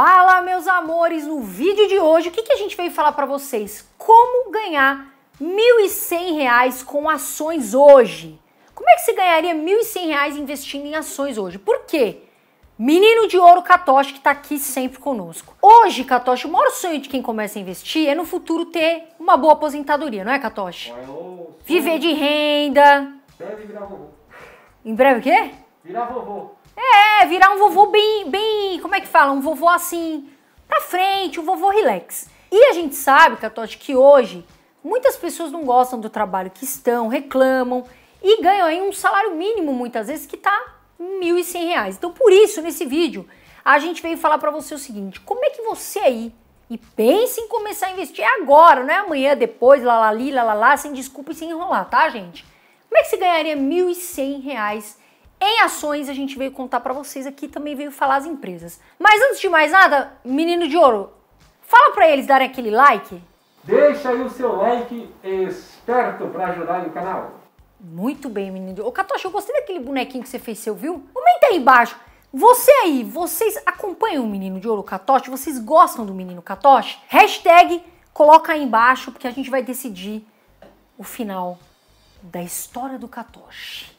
Fala, meus amores! No vídeo de hoje, o que, que a gente veio falar para vocês? Como ganhar R$ 1.100 com ações hoje? Como é que você ganharia R$ 1.100 investindo em ações hoje? Por quê? Menino de ouro Katoshi que está aqui sempre conosco. Hoje, Katoshi, o maior sonho de quem começa a investir é no futuro ter uma boa aposentadoria, não é, Katoshi? Viver de renda. virar vovô. Em breve o quê? Virar vovô. É, virar um vovô bem, bem, como é que fala? Um vovô assim, pra frente, um vovô relax. E a gente sabe, Catote, que hoje muitas pessoas não gostam do trabalho que estão, reclamam e ganham aí um salário mínimo muitas vezes que tá R$ 1.100. Então por isso, nesse vídeo, a gente veio falar para você o seguinte, como é que você aí e pense em começar a investir agora, não é amanhã, depois, lá, lá, lá, lá, lá, sem desculpa e sem enrolar, tá, gente? Como é que você ganharia R$ 1.100 em ações a gente veio contar para vocês aqui, também veio falar as empresas. Mas antes de mais nada, menino de ouro, fala para eles darem aquele like. Deixa aí o seu like esperto para ajudar no canal. Muito bem, menino de ouro. Ô, Catocha, eu gostei daquele bonequinho que você fez seu, viu? Comenta aí embaixo. Você aí, vocês acompanham o Menino de Ouro Catoche? Vocês gostam do Menino Catoche? Hashtag coloca aí embaixo porque a gente vai decidir o final da história do Catoche.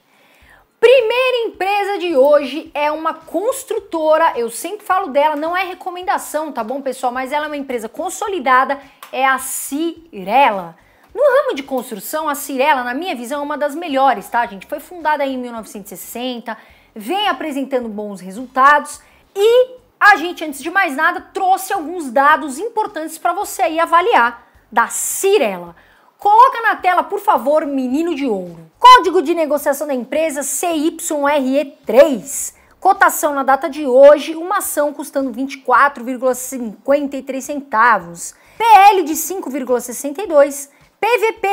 Primeira empresa de hoje é uma construtora, eu sempre falo dela, não é recomendação, tá bom, pessoal? Mas ela é uma empresa consolidada, é a Cirela. No ramo de construção, a Cirela, na minha visão, é uma das melhores, tá, gente? Foi fundada em 1960, vem apresentando bons resultados e a gente, antes de mais nada, trouxe alguns dados importantes para você aí avaliar da Cirela. Coloca na tela, por favor, menino de ouro. Código de negociação da empresa CYRE3. Cotação na data de hoje, uma ação custando 24,53 centavos. PL de 5,62, PVP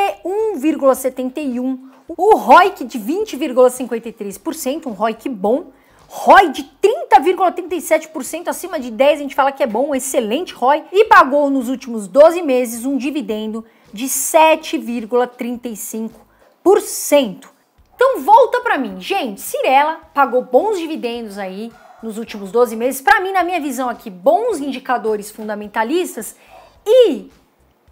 1,71, o ROIC de 20,53%, um ROIC bom. ROI de 30,37% acima de 10, a gente fala que é bom, um excelente ROI, e pagou nos últimos 12 meses um dividendo de 7,35%. Então volta para mim, gente, Cirela pagou bons dividendos aí nos últimos 12 meses, para mim, na minha visão aqui, bons indicadores fundamentalistas e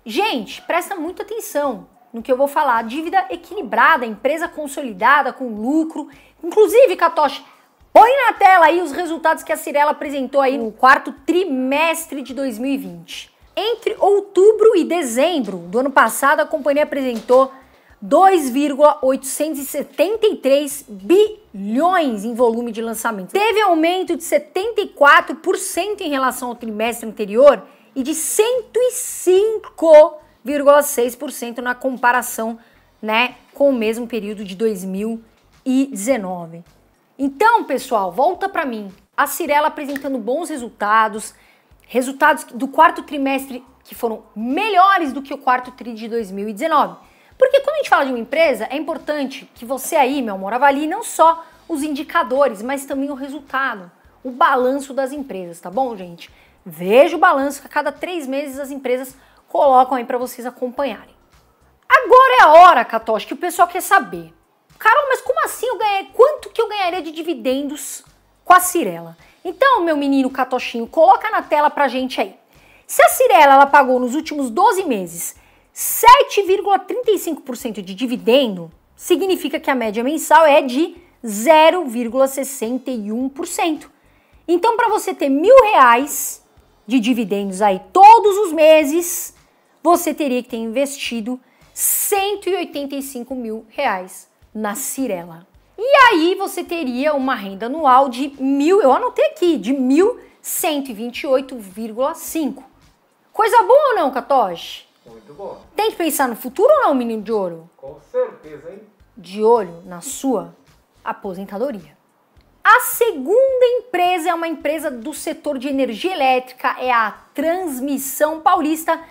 gente, presta muita atenção no que eu vou falar, dívida equilibrada, empresa consolidada com lucro, inclusive Katoshi, Põe na tela aí os resultados que a Cirela apresentou aí no quarto trimestre de 2020. Entre outubro e dezembro do ano passado, a companhia apresentou 2,873 bilhões em volume de lançamento. Teve aumento de 74% em relação ao trimestre anterior e de 105,6% na comparação, né, com o mesmo período de 2019. Então, pessoal, volta para mim. A Cirela apresentando bons resultados, resultados do quarto trimestre que foram melhores do que o quarto tri de 2019. Porque quando a gente fala de uma empresa, é importante que você aí, meu amor, avalie não só os indicadores, mas também o resultado, o balanço das empresas, tá bom, gente? Veja o balanço que a cada três meses as empresas colocam aí para vocês acompanharem. Agora é a hora, Katoshi, que o pessoal quer saber. Carol, mas como assim eu ganhei? Quanto que eu ganharia de dividendos com a Cirela? Então, meu menino Catochinho, coloca na tela pra gente aí. Se a Cirela ela pagou nos últimos 12 meses 7,35% de dividendo, significa que a média mensal é de 0,61%. Então, para você ter mil reais de dividendos aí todos os meses, você teria que ter investido 185 mil reais na Cirela. E aí você teria uma renda anual de mil, eu anotei aqui, de 1.128,5. Coisa boa ou não, Katoshi? Muito bom. Tem que pensar no futuro ou não, menino de ouro? Com certeza, hein? De olho na sua aposentadoria. A segunda empresa é uma empresa do setor de energia elétrica, é a Transmissão Paulista.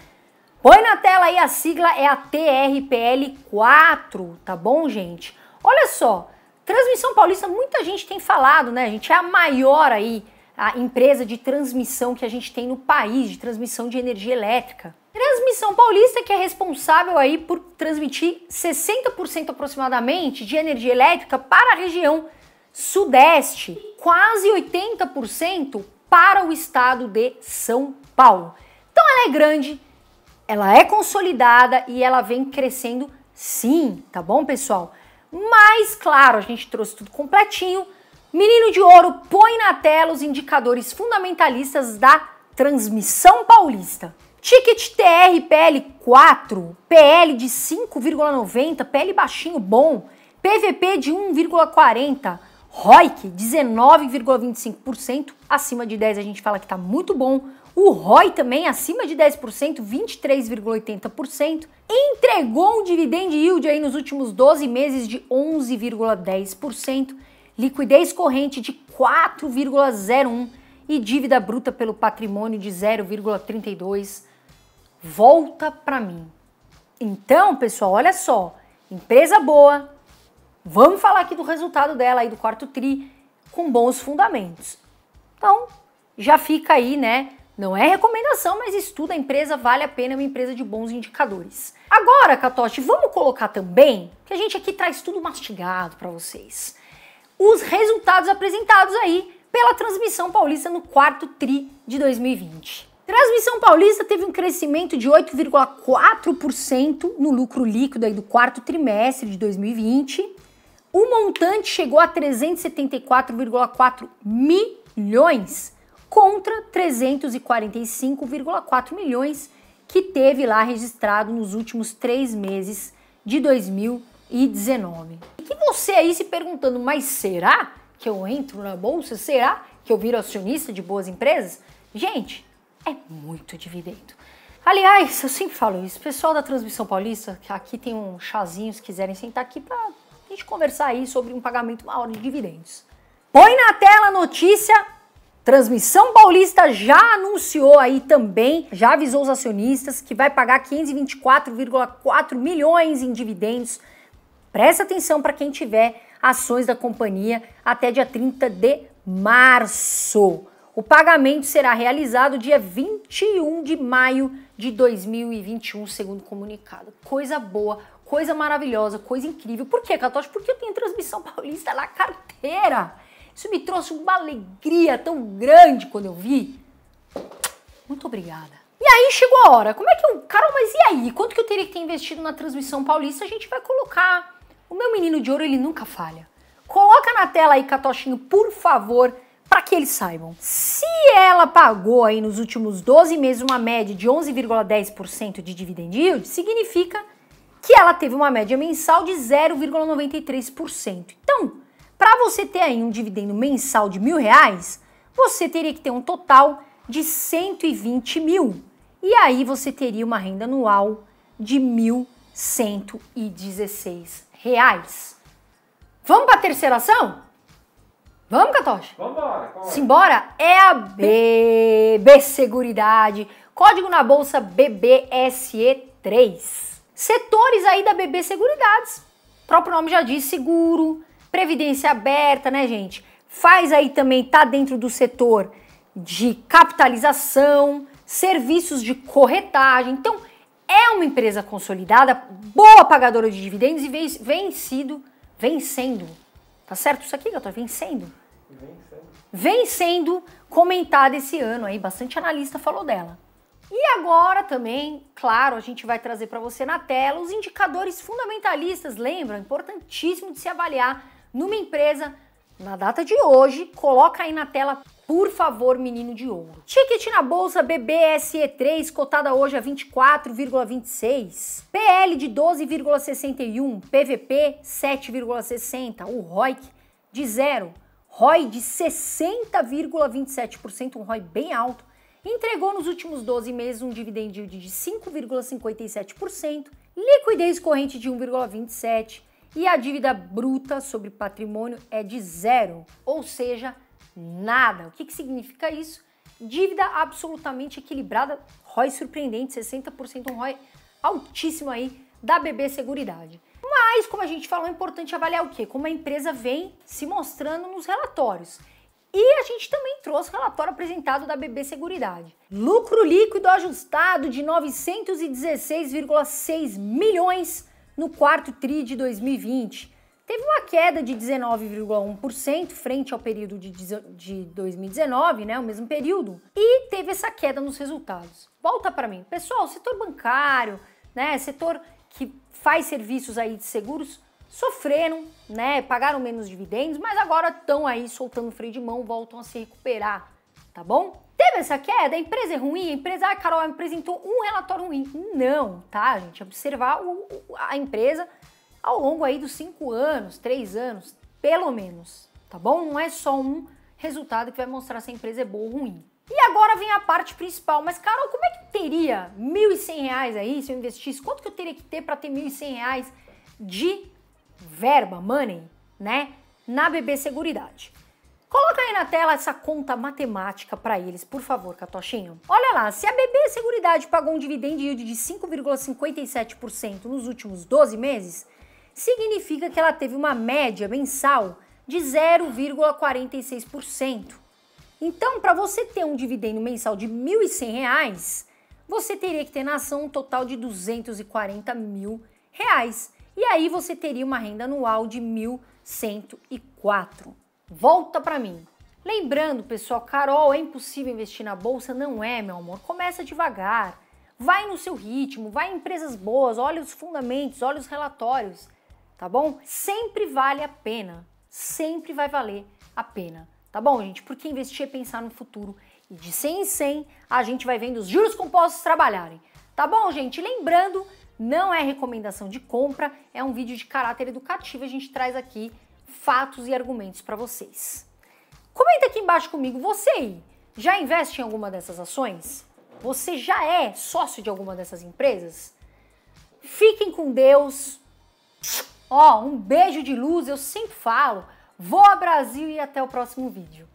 Põe na tela aí a sigla é a TRPL4, tá bom, gente? Olha só, Transmissão Paulista, muita gente tem falado, né, gente? É a maior aí, a empresa de transmissão que a gente tem no país, de transmissão de energia elétrica. Transmissão Paulista, que é responsável aí por transmitir 60% aproximadamente de energia elétrica para a região sudeste, quase 80% para o estado de São Paulo. Então ela é grande, ela é consolidada e ela vem crescendo sim, tá bom, pessoal? Mas, claro, a gente trouxe tudo completinho. Menino de Ouro põe na tela os indicadores fundamentalistas da transmissão paulista. Ticket TR PL 4, PL de 5,90, PL baixinho bom, PVP de 1,40, ROIC 19,25%, acima de 10 a gente fala que tá muito bom, o ROI também acima de 10%, 23,80%, entregou um dividend yield aí nos últimos 12 meses de 11,10%, liquidez corrente de 4,01 e dívida bruta pelo patrimônio de 0,32. Volta para mim. Então, pessoal, olha só, empresa boa. Vamos falar aqui do resultado dela aí do quarto tri com bons fundamentos. Então, já fica aí, né, não é recomendação, mas estuda a empresa, vale a pena, é uma empresa de bons indicadores. Agora, Catote, vamos colocar também, que a gente aqui traz tudo mastigado para vocês, os resultados apresentados aí pela Transmissão Paulista no quarto TRI de 2020. Transmissão Paulista teve um crescimento de 8,4% no lucro líquido aí do quarto trimestre de 2020. O montante chegou a 374,4 milhões contra 345,4 milhões que teve lá registrado nos últimos três meses de 2019. E que você aí se perguntando, mas será que eu entro na bolsa? Será que eu viro acionista de boas empresas? Gente, é muito dividendo. Aliás, eu sempre falo isso, pessoal da Transmissão Paulista, que aqui tem um chazinho se quiserem sentar aqui para a gente conversar aí sobre um pagamento maior de dividendos. Põe na tela a notícia Transmissão Paulista já anunciou aí também, já avisou os acionistas que vai pagar 524,4 milhões em dividendos. Presta atenção para quem tiver ações da companhia até dia 30 de março. O pagamento será realizado dia 21 de maio de 2021, segundo comunicado. Coisa boa, coisa maravilhosa, coisa incrível. Por quê, Catoche? Porque eu tenho transmissão paulista na carteira. Isso me trouxe uma alegria tão grande quando eu vi. Muito obrigada. E aí chegou a hora. Como é que eu. Carol, mas e aí? Quanto que eu teria que ter investido na transmissão paulista? A gente vai colocar. O meu menino de ouro, ele nunca falha. Coloca na tela aí, Catochinho, por favor, para que eles saibam. Se ela pagou aí nos últimos 12 meses uma média de 11,10% de dividend yield, significa que ela teve uma média mensal de 0,93%. Então, para você ter aí um dividendo mensal de mil reais, você teria que ter um total de 120 mil. E aí você teria uma renda anual de 1.116 reais. Vamos para a terceira ação? Vamos, Catoche? Vambora. Simbora? É a BB Seguridade. Código na bolsa BBSE3. Setores aí da BB Seguridades. O próprio nome já diz seguro, Previdência aberta, né, gente? Faz aí também, tá dentro do setor de capitalização, serviços de corretagem. Então, é uma empresa consolidada, boa pagadora de dividendos e vem, vencido, vencendo. Tá certo isso aqui, Gator? Vencendo. Vencendo. Vencendo comentada esse ano aí, bastante analista falou dela. E agora também, claro, a gente vai trazer para você na tela os indicadores fundamentalistas, lembra? Importantíssimo de se avaliar numa empresa na data de hoje, coloca aí na tela, por favor, menino de ouro. Ticket na bolsa BBSE3, cotada hoje a 24,26. PL de 12,61. PVP 7,60. O ROIC de zero. ROI de 60,27%, um ROI bem alto. Entregou nos últimos 12 meses um dividend yield de 5,57%, liquidez corrente de 1,27%, e a dívida bruta sobre patrimônio é de zero, ou seja, nada. O que, que significa isso? Dívida absolutamente equilibrada, ROI surpreendente, 60%, um ROI altíssimo aí da BB Seguridade. Mas, como a gente falou, é importante avaliar o quê? Como a empresa vem se mostrando nos relatórios. E a gente também trouxe o relatório apresentado da BB Seguridade. Lucro líquido ajustado de 916,6 milhões no quarto TRI de 2020. Teve uma queda de 19,1% frente ao período de, 2019, né, o mesmo período, e teve essa queda nos resultados. Volta para mim. Pessoal, setor bancário, né, setor que faz serviços aí de seguros, sofreram, né, pagaram menos dividendos, mas agora estão aí soltando freio de mão, voltam a se recuperar tá bom? Teve essa queda, a empresa é ruim, a empresa, ah, Carol, apresentou um relatório ruim. Não, tá, gente? Observar o, a empresa ao longo aí dos cinco anos, três anos, pelo menos, tá bom? Não é só um resultado que vai mostrar se a empresa é boa ou ruim. E agora vem a parte principal, mas Carol, como é que teria R$ 1.100 aí se eu investisse? Quanto que eu teria que ter para ter R$ 1.100 de verba, money, né, na BB Seguridade? Coloca aí na tela essa conta matemática para eles, por favor, Catochinho. Olha lá, se a BB Seguridade pagou um dividend yield de 5,57% nos últimos 12 meses, significa que ela teve uma média mensal de 0,46%. Então, para você ter um dividendo mensal de R$ 1.100, você teria que ter na ação um total de R$ 240 mil. Reais. E aí você teria uma renda anual de 1.104. Volta para mim. Lembrando, pessoal, Carol, é impossível investir na bolsa? Não é, meu amor. Começa devagar. Vai no seu ritmo, vai em empresas boas, olha os fundamentos, olha os relatórios, tá bom? Sempre vale a pena. Sempre vai valer a pena. Tá bom, gente? Porque investir é pensar no futuro. E de 100 em 100, a gente vai vendo os juros compostos trabalharem. Tá bom, gente? Lembrando, não é recomendação de compra, é um vídeo de caráter educativo. A gente traz aqui fatos e argumentos para vocês. Comenta aqui embaixo comigo, você aí, já investe em alguma dessas ações? Você já é sócio de alguma dessas empresas? Fiquem com Deus. Ó, oh, um beijo de luz, eu sempre falo. ao Brasil e até o próximo vídeo.